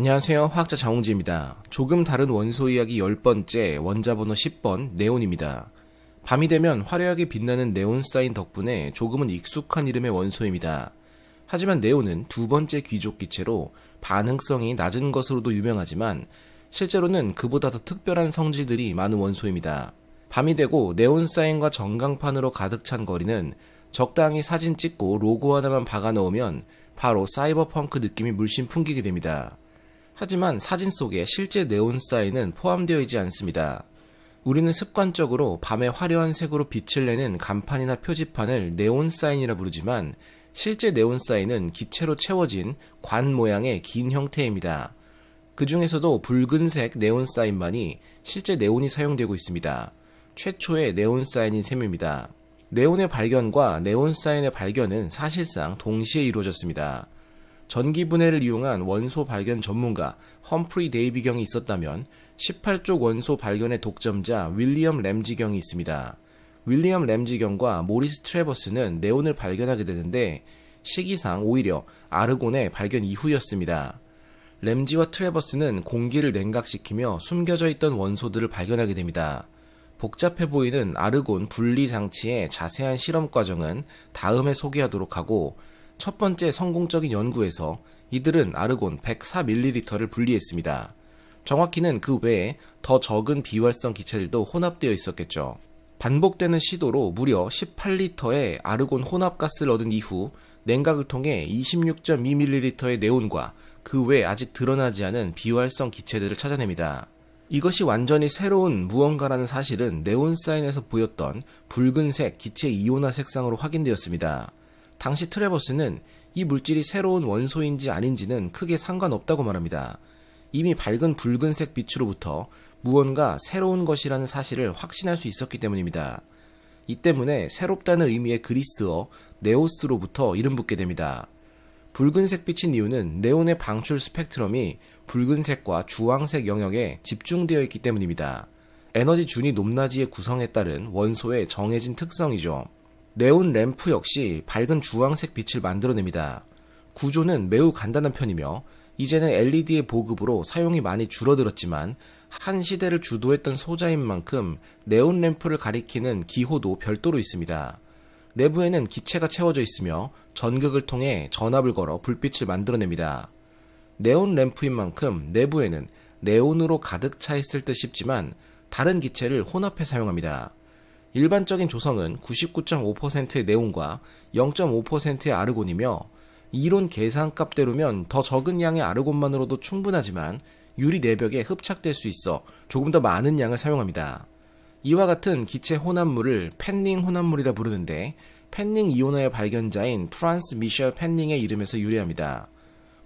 안녕하세요. 화학자 장웅지입니다 조금 다른 원소 이야기 10번째, 원자번호 10번, 네온입니다. 밤이 되면 화려하게 빛나는 네온 사인 덕분에 조금은 익숙한 이름의 원소입니다. 하지만 네온은 두 번째 귀족 기체로 반응성이 낮은 것으로도 유명하지만 실제로는 그보다 더 특별한 성질들이 많은 원소입니다. 밤이 되고 네온 사인과 전광판으로 가득 찬 거리는 적당히 사진 찍고 로고 하나만 박아 넣으면 바로 사이버펑크 느낌이 물씬 풍기게 됩니다. 하지만 사진 속에 실제 네온 사인은 포함되어 있지 않습니다. 우리는 습관적으로 밤에 화려한 색으로 빛을 내는 간판이나 표지판을 네온 사인이라 부르지만 실제 네온 사인은 기체로 채워진 관 모양의 긴 형태입니다. 그 중에서도 붉은색 네온 사인만이 실제 네온이 사용되고 있습니다. 최초의 네온 사인인 셈입니다. 네온의 발견과 네온 사인의 발견은 사실상 동시에 이루어졌습니다. 전기 분해를 이용한 원소 발견 전문가 험프리 데이비 경이 있었다면 18쪽 원소 발견의 독점자 윌리엄 램지 경이 있습니다. 윌리엄 램지 경과 모리스 트레버스는 네온을 발견하게 되는데 시기상 오히려 아르곤의 발견 이후였습니다. 램지와 트레버스는 공기를 냉각시키며 숨겨져 있던 원소들을 발견하게 됩니다. 복잡해 보이는 아르곤 분리 장치의 자세한 실험 과정은 다음에 소개하도록 하고 첫 번째 성공적인 연구에서 이들은 아르곤 104ml를 분리했습니다. 정확히는 그 외에 더 적은 비활성 기체들도 혼합되어 있었겠죠. 반복되는 시도로 무려 18리터의 아르곤 혼합가스를 얻은 이후 냉각을 통해 26.2ml의 네온과 그 외 아직 드러나지 않은 비활성 기체들을 찾아냅니다. 이것이 완전히 새로운 무언가라는 사실은 네온 사인에서 보였던 붉은색 기체 이온화 색상으로 확인되었습니다. 당시 트레버스는 이 물질이 새로운 원소인지 아닌지는 크게 상관없다고 말합니다. 이미 밝은 붉은색 빛으로부터 무언가 새로운 것이라는 사실을 확신할 수 있었기 때문입니다. 이 때문에 새롭다는 의미의 그리스어 네오스로부터 이름 붙게 됩니다. 붉은색 빛인 이유는 네온의 방출 스펙트럼이 붉은색과 주황색 영역에 집중되어 있기 때문입니다. 에너지 준위 높낮이의 구성에 따른 원소의 정해진 특성이죠. 네온 램프 역시 밝은 주황색 빛을 만들어냅니다. 구조는 매우 간단한 편이며 이제는 LED의 보급으로 사용이 많이 줄어들었지만 한 시대를 주도했던 소자인 만큼 네온 램프를 가리키는 기호도 별도로 있습니다. 내부에는 기체가 채워져 있으며 전극을 통해 전압을 걸어 불빛을 만들어냅니다. 네온 램프인 만큼 내부에는 네온으로 가득 차 있을 듯 싶지만 다른 기체를 혼합해 사용합니다. 일반적인 조성은 99.5%의 네온과 0.5%의 아르곤이며 이론 계산값대로면 더 적은 양의 아르곤만으로도 충분하지만 유리 내벽에 흡착될 수 있어 조금 더 많은 양을 사용합니다. 이와 같은 기체 혼합물을 펜닝 혼합물이라 부르는데 펜닝 이온화의 발견자인 프란스 미셸 펜닝의 이름에서 유래합니다.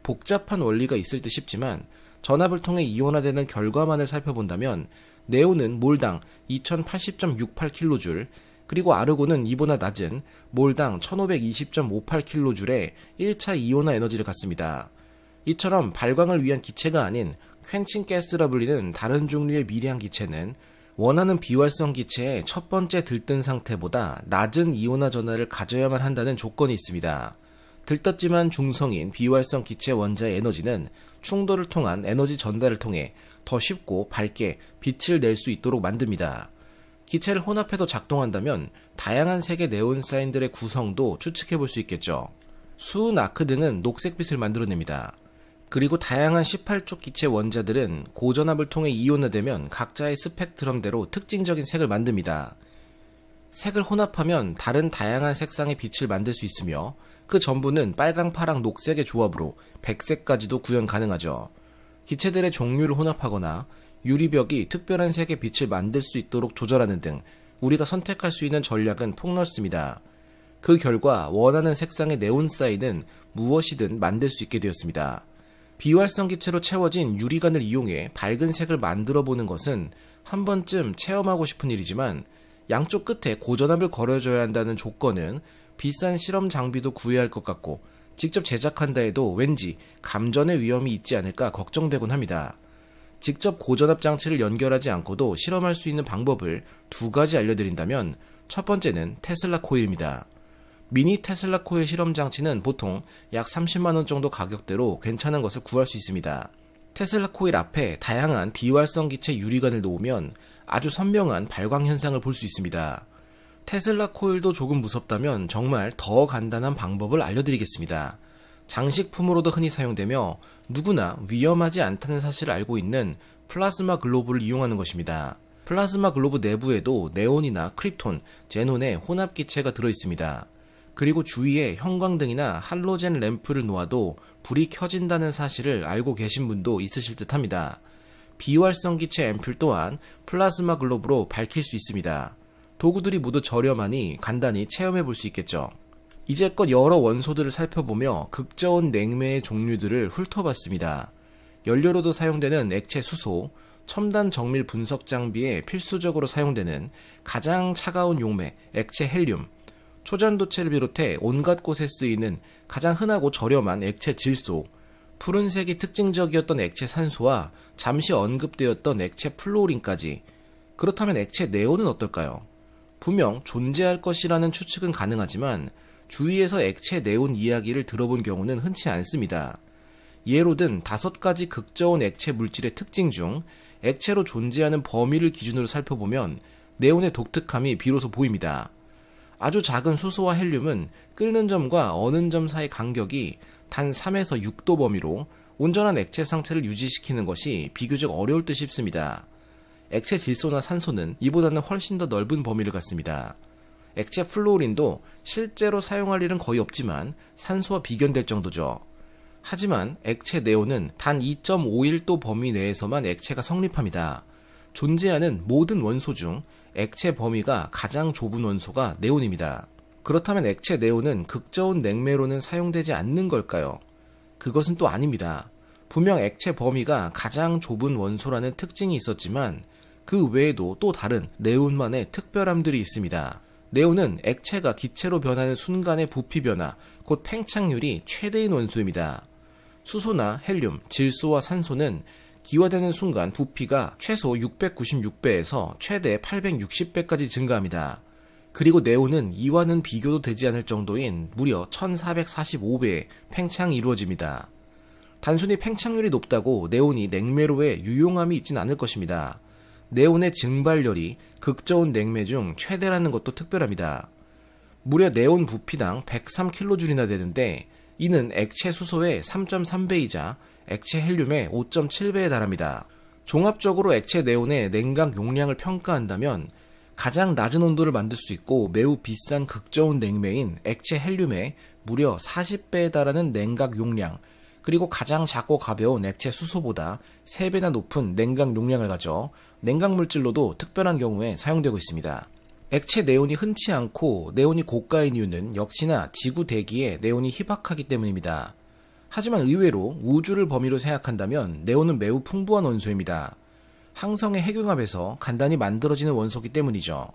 복잡한 원리가 있을 듯 싶지만 전압을 통해 이온화되는 결과만을 살펴본다면 네오는 몰당 2080.68킬로줄, 그리고 아르곤은 이보다 낮은 몰당 1520.58킬로줄의 1차 이온화 에너지를 갖습니다. 이처럼 발광을 위한 기체가 아닌 퀸칭 가스라 불리는 다른 종류의 미량 기체는 원하는 비활성 기체의 첫 번째 들뜬 상태보다 낮은 이온화 전하를 가져야만 한다는 조건이 있습니다. 들떴지만 중성인 비활성 기체 원자의 에너지는 충돌을 통한 에너지 전달을 통해 더 쉽고 밝게 빛을 낼 수 있도록 만듭니다. 기체를 혼합해서 작동한다면 다양한 색의 네온 사인들의 구성도 추측해 볼 수 있겠죠. 수은 아크 드는 녹색빛을 만들어냅니다. 그리고 다양한 18쪽 기체 원자들은 고전압을 통해 이온화되면 각자의 스펙트럼대로 특징적인 색을 만듭니다. 색을 혼합하면 다른 다양한 색상의 빛을 만들 수 있으며 그 전부는 빨강, 파랑, 녹색의 조합으로 백색까지도 구현 가능하죠. 기체들의 종류를 혼합하거나 유리벽이 특별한 색의 빛을 만들 수 있도록 조절하는 등 우리가 선택할 수 있는 전략은 폭넓습니다. 그 결과 원하는 색상의 네온사인은 무엇이든 만들 수 있게 되었습니다. 비활성 기체로 채워진 유리관을 이용해 밝은 색을 만들어 보는 것은 한 번쯤 체험하고 싶은 일이지만 양쪽 끝에 고전압을 걸어줘야 한다는 조건은 비싼 실험 장비도 구해야 할 것 같고 직접 제작한다 해도 왠지 감전의 위험이 있지 않을까 걱정되곤 합니다. 직접 고전압 장치를 연결하지 않고도 실험할 수 있는 방법을 두 가지 알려드린다면 첫 번째는 테슬라 코일입니다. 미니 테슬라 코일 실험 장치는 보통 약 30만원 정도 가격대로 괜찮은 것을 구할 수 있습니다. 테슬라 코일 앞에 다양한 비활성 기체 유리관을 놓으면 아주 선명한 발광 현상을 볼 수 있습니다. 테슬라 코일도 조금 무섭다면 정말 더 간단한 방법을 알려드리겠습니다. 장식품으로도 흔히 사용되며 누구나 위험하지 않다는 사실을 알고 있는 플라스마 글로브를 이용하는 것입니다. 플라스마 글로브 내부에도 네온이나 크립톤, 제논의 혼합 기체가 들어 있습니다. 그리고 주위에 형광등이나 할로젠 램프를 놓아도 불이 켜진다는 사실을 알고 계신 분도 있으실 듯합니다. 비활성 기체 앰플 또한 플라스마 글로브로 밝힐 수 있습니다. 도구들이 모두 저렴하니 간단히 체험해 볼 수 있겠죠. 이제껏 여러 원소들을 살펴보며 극저온 냉매의 종류들을 훑어봤습니다. 연료로도 사용되는 액체 수소, 첨단 정밀 분석 장비에 필수적으로 사용되는 가장 차가운 용매, 액체 헬륨, 초전도체를 비롯해 온갖 곳에 쓰이는 가장 흔하고 저렴한 액체 질소, 푸른색이 특징적이었던 액체 산소와 잠시 언급되었던 액체 플로린까지. 그렇다면 액체 네온은 어떨까요? 분명 존재할 것이라는 추측은 가능하지만 주위에서 액체 네온 이야기를 들어본 경우는 흔치 않습니다. 예로 든 다섯 가지 극저온 액체 물질의 특징 중 액체로 존재하는 범위를 기준으로 살펴보면 네온의 독특함이 비로소 보입니다. 아주 작은 수소와 헬륨은 끓는 점과 어는 점 사이 간격이 단 3에서 6도 범위로 온전한 액체 상태를 유지시키는 것이 비교적 어려울 듯 싶습니다. 액체 질소나 산소는 이보다는 훨씬 더 넓은 범위를 갖습니다. 액체 플로린도 실제로 사용할 일은 거의 없지만 산소와 비견될 정도죠. 하지만 액체 네온은 단2 5 1도 범위 내에서만 액체가 성립합니다. 존재하는 모든 원소 중 액체 범위가 가장 좁은 원소가 네온입니다. 그렇다면 액체 네온은 극저온 냉매로는 사용되지 않는 걸까요? 그것은 또 아닙니다. 분명 액체 범위가 가장 좁은 원소라는 특징이 있었지만 그 외에도 또 다른 네온만의 특별함들이 있습니다. 네온은 액체가 기체로 변하는 순간의 부피 변화, 곧 팽창률이 최대인 원소입니다. 수소나 헬륨, 질소와 산소는 기화되는 순간 부피가 최소 696배에서 최대 860배까지 증가합니다. 그리고 네온은 이와는 비교도 되지 않을 정도인 무려 1445배의 팽창이 이루어집니다. 단순히 팽창률이 높다고 네온이 냉매로에 유용함이 있진 않을 것입니다. 네온의 증발열이 극저온 냉매 중 최대라는 것도 특별합니다. 무려 네온 부피당 103kJ나 되는데 이는 액체 수소의 3.3배이자 액체 헬륨의 5.7배에 달합니다. 종합적으로 액체 네온의 냉각 용량을 평가한다면 가장 낮은 온도를 만들 수 있고 매우 비싼 극저온 냉매인 액체 헬륨의 무려 40배에 달하는 냉각 용량, 그리고 가장 작고 가벼운 액체 수소보다 3배나 높은 냉각 용량을 가져 냉각 물질로도 특별한 경우에 사용되고 있습니다. 액체 네온이 흔치 않고 네온이 고가인 이유는 역시나 지구 대기에 네온이 희박하기 때문입니다. 하지만 의외로 우주를 범위로 생각한다면 네온은 매우 풍부한 원소입니다. 항성의 핵융합에서 간단히 만들어지는 원소기 때문이죠.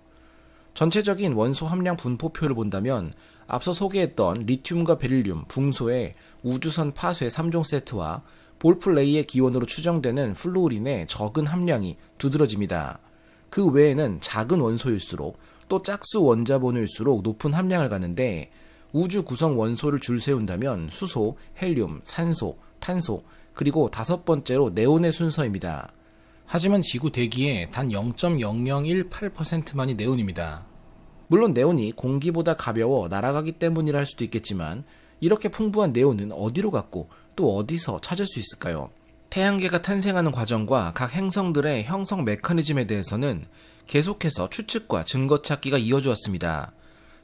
전체적인 원소 함량 분포표를 본다면 앞서 소개했던 리튬과 베릴륨, 붕소의 우주선 파쇄 3종 세트와 볼플레이의 기원으로 추정되는 플루오린의 적은 함량이 두드러집니다. 그 외에는 작은 원소일수록 또 짝수 원자번호일수록 높은 함량을 갖는데 우주 구성 원소를 줄 세운다면 수소, 헬륨, 산소, 탄소, 그리고 다섯 번째로 네온의 순서입니다. 하지만 지구 대기에 단 0.0018%만이 네온입니다. 물론 네온이 공기보다 가벼워 날아가기 때문이라 할 수도 있겠지만 이렇게 풍부한 네온은 어디로 갔고 또 어디서 찾을 수 있을까요? 태양계가 탄생하는 과정과 각 행성들의 형성 메커니즘에 대해서는 계속해서 추측과 증거 찾기가 이어져 왔습니다.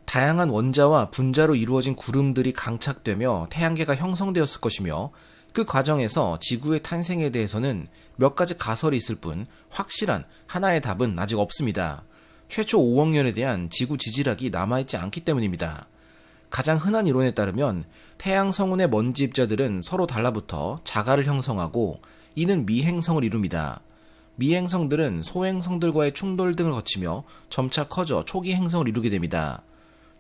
다양한 원자와 분자로 이루어진 구름들이 강착되며 태양계가 형성되었을 것이며 그 과정에서 지구의 탄생에 대해서는 몇 가지 가설이 있을 뿐 확실한 하나의 답은 아직 없습니다. 최초 5억 년에 대한 지구 지질학이 남아있지 않기 때문입니다. 가장 흔한 이론에 따르면 태양 성운의 먼지 입자들은 서로 달라붙어 자가를 형성하고 이는 미행성을 이룹니다. 미행성들은 소행성들과의 충돌 등을 거치며 점차 커져 초기 행성을 이루게 됩니다.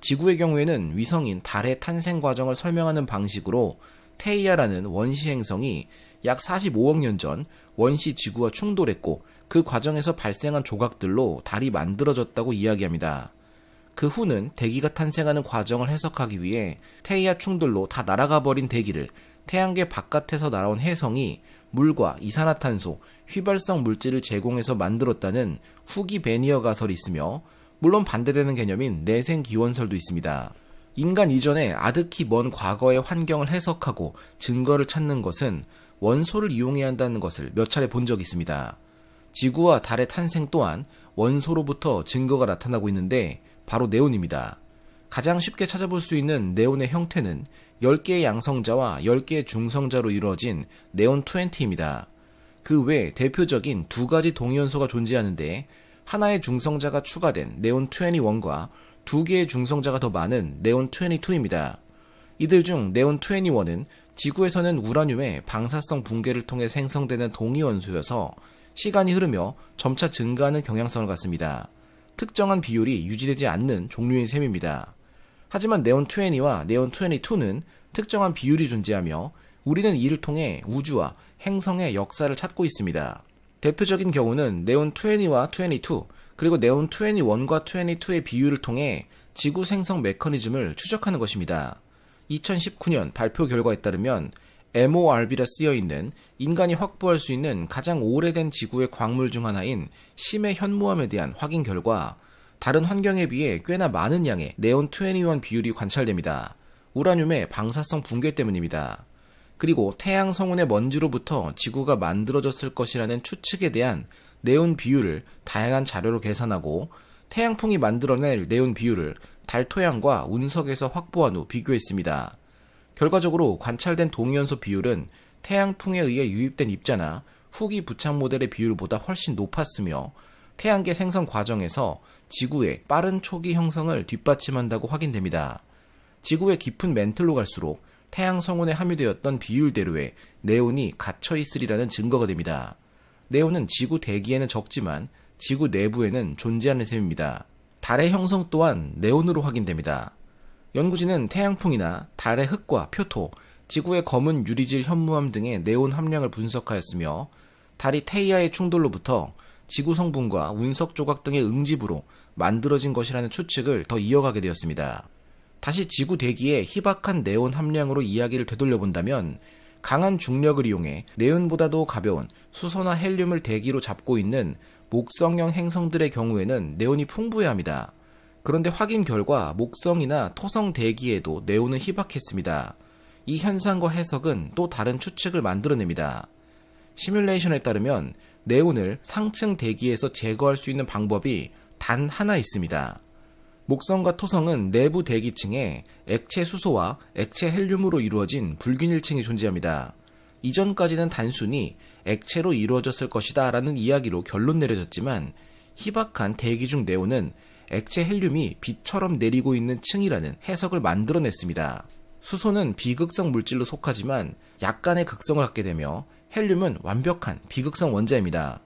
지구의 경우에는 위성인 달의 탄생 과정을 설명하는 방식으로 테이아라는 원시 행성이 약 45억 년 전 원시 지구와 충돌했고 그 과정에서 발생한 조각들로 달이 만들어졌다고 이야기합니다. 그 후는 대기가 탄생하는 과정을 해석하기 위해 태이아 충돌로 다 날아가 버린 대기를 태양계 바깥에서 날아온 혜성이 물과 이산화탄소, 휘발성 물질을 제공해서 만들었다는 후기 베니어 가설이 있으며 물론 반대되는 개념인 내생 기원설도 있습니다. 인간 이전에 아득히 먼 과거의 환경을 해석하고 증거를 찾는 것은 원소를 이용해야 한다는 것을 몇 차례 본 적이 있습니다. 지구와 달의 탄생 또한 원소로부터 증거가 나타나고 있는데 바로 네온입니다. 가장 쉽게 찾아볼 수 있는 네온의 형태는 10개의 양성자와 10개의 중성자로 이루어진 네온 20입니다. 그 외 대표적인 두 가지 동위원소가 존재하는데 하나의 중성자가 추가된 네온 21과 두 개의 중성자가 더 많은 네온 22입니다. 이들 중 네온 21은 지구에서는 우라늄의 방사성 붕괴를 통해 생성되는 동위원소여서 시간이 흐르며 점차 증가하는 경향성을 갖습니다. 특정한 비율이 유지되지 않는 종류인 셈입니다. 하지만 네온20와 네온22는 특정한 비율이 존재하며 우리는 이를 통해 우주와 행성의 역사를 찾고 있습니다. 대표적인 경우는 네온2 1와 22, 그리고 네온21과 22의 비율을 통해 지구 생성 메커니즘을 추적하는 것입니다. 2019년 발표 결과에 따르면 MORB라 쓰여 있는 인간이 확보할 수 있는 가장 오래된 지구의 광물 중 하나인 심해 현무암에 대한 확인 결과 다른 환경에 비해 꽤나 많은 양의 네온 21 비율이 관찰됩니다. 우라늄의 방사성 붕괴 때문입니다. 그리고 태양 성운의 먼지로부터 지구가 만들어졌을 것이라는 추측에 대한 네온 비율을 다양한 자료로 계산하고 태양풍이 만들어낼 네온 비율을 달 토양과 운석에서 확보한 후 비교했습니다. 결과적으로 관찰된 동위원소 비율은 태양풍에 의해 유입된 입자나 후기 부착 모델의 비율보다 훨씬 높았으며 태양계 생성 과정에서 지구의 빠른 초기 형성을 뒷받침한다고 확인됩니다. 지구의 깊은 멘틀로 갈수록 태양 성운에 함유되었던 비율대로의 네온이 갇혀 있으리라는 증거가 됩니다. 네온은 지구 대기에는 적지만 지구 내부에는 존재하는 셈입니다. 달의 형성 또한 네온으로 확인됩니다. 연구진은 태양풍이나 달의 흙과 표토, 지구의 검은 유리질 현무암 등의 네온 함량을 분석하였으며 달이 테이아의 충돌로부터 지구 성분과 운석 조각 등의 응집으로 만들어진 것이라는 추측을 더 이어가게 되었습니다. 다시 지구 대기에 희박한 네온 함량으로 이야기를 되돌려본다면 강한 중력을 이용해 네온보다도 가벼운 수소나 헬륨을 대기로 잡고 있는 목성형 행성들의 경우에는 네온이 풍부해야 합니다. 그런데 확인 결과 목성이나 토성 대기에도 네온은 희박했습니다. 이 현상과 해석은 또 다른 추측을 만들어냅니다. 시뮬레이션에 따르면 네온을 상층 대기에서 제거할 수 있는 방법이 단 하나 있습니다. 목성과 토성은 내부 대기층에 액체 수소와 액체 헬륨으로 이루어진 불균일층이 존재합니다. 이전까지는 단순히 액체로 이루어졌을 것이다 라는 이야기로 결론 내려졌지만 희박한 대기 중 네온은 액체 헬륨이 빛처럼 내리고 있는 층이라는 해석을 만들어냈습니다. 수소는 비극성 물질로 속하지만 약간의 극성을 갖게 되며 헬륨은 완벽한 비극성 원자입니다.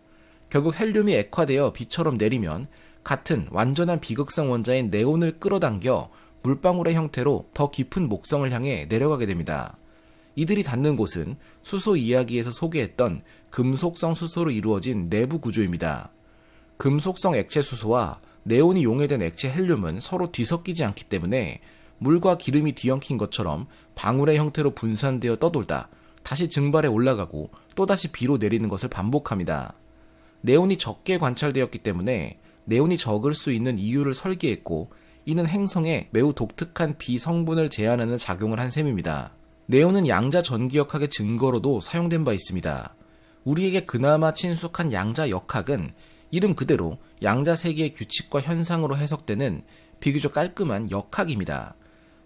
결국 헬륨이 액화되어 빛처럼 내리면 같은 완전한 비극성 원자인 네온을 끌어당겨 물방울의 형태로 더 깊은 목성을 향해 내려가게 됩니다. 이들이 닿는 곳은 수소 이야기에서 소개했던 금속성 수소로 이루어진 내부 구조입니다. 금속성 액체 수소와 네온이 용해된 액체 헬륨은 서로 뒤섞이지 않기 때문에 물과 기름이 뒤엉킨 것처럼 방울의 형태로 분산되어 떠돌다 다시 증발에 올라가고 또다시 비로 내리는 것을 반복합니다. 네온이 적게 관찰되었기 때문에 네온이 적을 수 있는 이유를 설계했고 이는 행성에 매우 독특한 비성분을 제한하는 작용을 한 셈입니다. 네온은 양자 전기역학의 증거로도 사용된 바 있습니다. 우리에게 그나마 친숙한 양자 역학은 이름 그대로 양자 세계의 규칙과 현상으로 해석되는 비교적 깔끔한 역학입니다.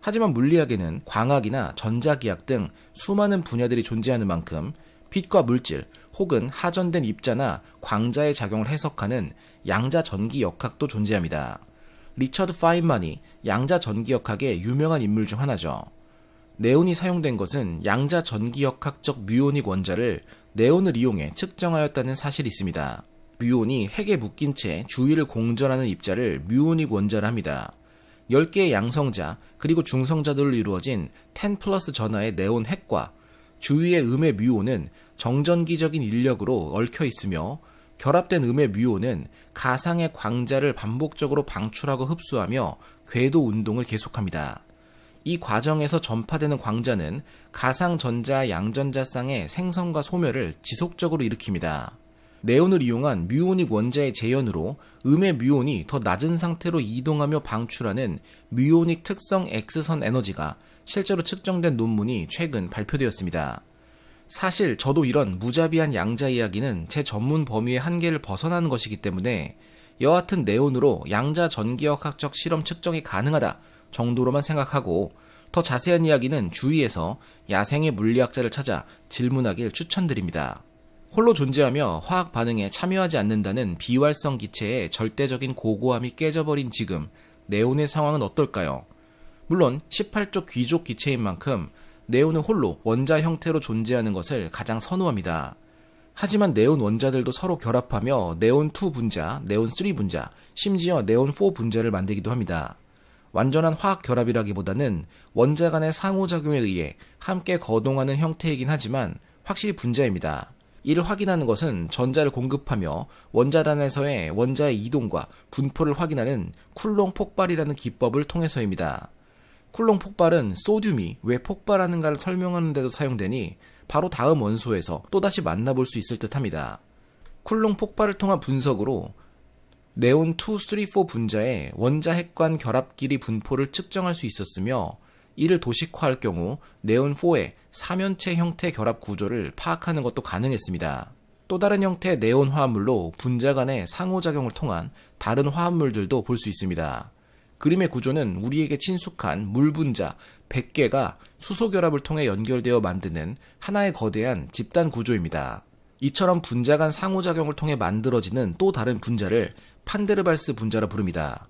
하지만 물리학에는 광학이나 전자기학 등 수많은 분야들이 존재하는 만큼 빛과 물질 혹은 하전된 입자나 광자의 작용을 해석하는 양자 전기 역학도 존재합니다. 리처드 파인만이 양자 전기 역학의 유명한 인물 중 하나죠. 네온이 사용된 것은 양자 전기역학적 뮤오닉 원자를 네온을 이용해 측정하였다는 사실이 있습니다. 뮤온이 핵에 묶인 채 주위를 공전하는 입자를 뮤온이 원자합니다 10개의 양성자 그리고 중성자들로 이루어진 10 플러스 전하의 네온 핵과 주위의 음의 뮤온은 정전기적인 인력으로 얽혀 있으며 결합된 음의 뮤온은 가상의 광자를 반복적으로 방출하고 흡수하며 궤도 운동을 계속합니다. 이 과정에서 전파되는 광자는 가상 전자 양전자쌍의 생성과 소멸을 지속적으로 일으킵니다. 네온을 이용한 뮤오닉 원자의 재현으로 음의 뮤온이 더 낮은 상태로 이동하며 방출하는 뮤오닉 특성 X선 에너지가 실제로 측정된 논문이 최근 발표되었습니다. 사실 저도 이런 무자비한 양자 이야기는 제 전문 범위의 한계를 벗어나는 것이기 때문에 여하튼 네온으로 양자 전기역학적 실험 측정이 가능하다 정도로만 생각하고 더 자세한 이야기는 주위에서 야생의 물리학자를 찾아 질문하길 추천드립니다. 홀로 존재하며 화학 반응에 참여하지 않는다는 비활성 기체의 절대적인 고고함이 깨져버린 지금 네온의 상황은 어떨까요? 물론 1 8쪽 귀족 기체인 만큼 네온은 홀로 원자 형태로 존재하는 것을 가장 선호합니다. 하지만 네온 원자들도 서로 결합하며 네온2 분자, 네온3 분자, 심지어 네온4 분자를 만들기도 합니다. 완전한 화학 결합이라기보다는 원자 간의 상호작용에 의해 함께 거동하는 형태이긴 하지만 확실히 분자입니다. 이를 확인하는 것은 전자를 공급하며 원자단에서의 원자의 이동과 분포를 확인하는 쿨롱 폭발이라는 기법을 통해서입니다. 쿨롱 폭발은 소듐이 왜 폭발하는가를 설명하는데도 사용되니 바로 다음 원소에서 또다시 만나볼 수 있을 듯 합니다. 쿨롱 폭발을 통한 분석으로 네온 2, 3, 4 분자의 원자 핵관 결합 길이 분포를 측정할 수 있었으며 이를 도식화할 경우 네온4의 사면체 형태 결합 구조를 파악하는 것도 가능했습니다. 또 다른 형태의 네온 화합물로 분자 간의 상호작용을 통한 다른 화합물들도 볼 수 있습니다. 그림의 구조는 우리에게 친숙한 물 분자 100개가 수소 결합을 통해 연결되어 만드는 하나의 거대한 집단 구조입니다. 이처럼 분자 간 상호작용을 통해 만들어지는 또 다른 분자를 판데르발스 분자라 부릅니다.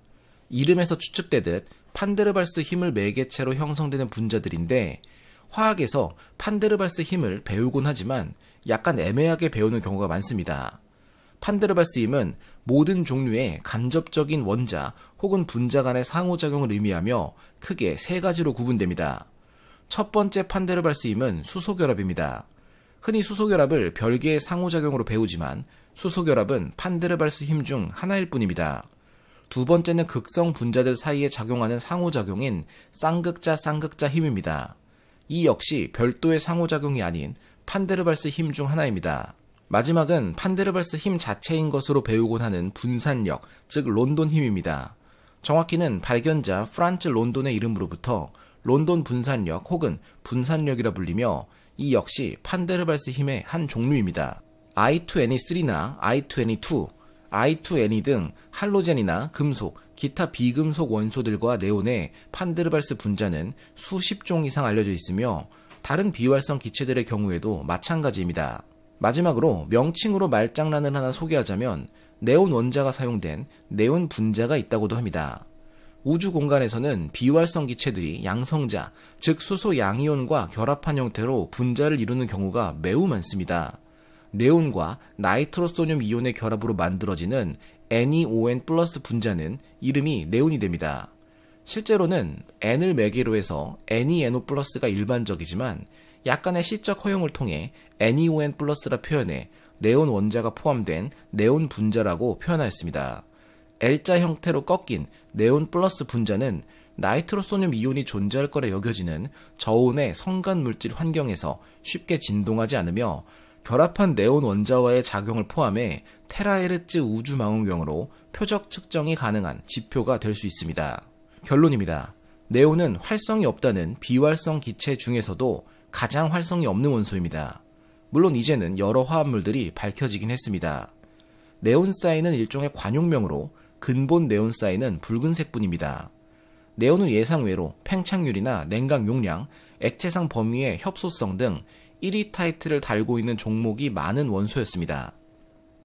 이름에서 추측되듯 판데르발스 힘을 매개체로 형성되는 분자들인데 화학에서 판데르발스 힘을 배우곤 하지만 약간 애매하게 배우는 경우가 많습니다. 판데르발스 힘은 모든 종류의 간접적인 원자 혹은 분자 간의 상호작용을 의미하며 크게 세 가지로 구분됩니다. 첫 번째 판데르발스 힘은 수소결합입니다. 흔히 수소결합을 별개의 상호작용으로 배우지만 수소결합은 판데르발스 힘 중 하나일 뿐입니다. 두 번째는 극성 분자들 사이에 작용하는 상호작용인 쌍극자 쌍극자 힘입니다. 이 역시 별도의 상호작용이 아닌 판데르발스 힘 중 하나입니다. 마지막은 판데르발스 힘 자체인 것으로 배우곤 하는 분산력, 즉 론돈 힘입니다. 정확히는 발견자 프란츠 론돈의 이름으로부터 론돈 분산력 혹은 분산력이라 불리며 이 역시 판데르발스 힘의 한 종류입니다. I2NE3나 I2NE2, I2N이 등 할로젠이나 금속, 기타 비금속 원소들과 네온의 판데르발스 분자는 수십 종 이상 알려져 있으며 다른 비활성 기체들의 경우에도 마찬가지입니다. 마지막으로 명칭으로 말장난을 하나 소개하자면 네온 원자가 사용된 네온 분자가 있다고도 합니다. 우주 공간에서는 비활성 기체들이 양성자, 즉 수소 양이온과 결합한 형태로 분자를 이루는 경우가 매우 많습니다. 네온과 나이트로소늄 이온의 결합으로 만들어지는 NeON e 플러스 분자는 이름이 네온이 됩니다. 실제로는 N을 매개로 해서 NeNO 플러스가 일반적이지만 약간의 시적 허용을 통해 NeON e 플러스라 표현해 네온 원자가 포함된 네온 분자라고 표현하였습니다. L자 형태로 꺾인 네온 플러스 분자는 나이트로소늄 이온이 존재할 거라 여겨지는 저온의 성간 물질 환경에서 쉽게 진동하지 않으며 결합한 네온 원자와의 작용을 포함해 테라헤르츠 우주 망원경으로 표적 측정이 가능한 지표가 될 수 있습니다. 결론입니다. 네온은 활성이 없다는 비활성 기체 중에서도 가장 활성이 없는 원소입니다. 물론 이제는 여러 화합물들이 밝혀지긴 했습니다. 네온 사인은 일종의 관용명으로 근본 네온 사인은 붉은색뿐입니다. 네온은 예상외로 팽창률이나 냉각 용량, 액체상 범위의 협소성 등 1위 타이틀을 달고 있는 종목이 많은 원소였습니다.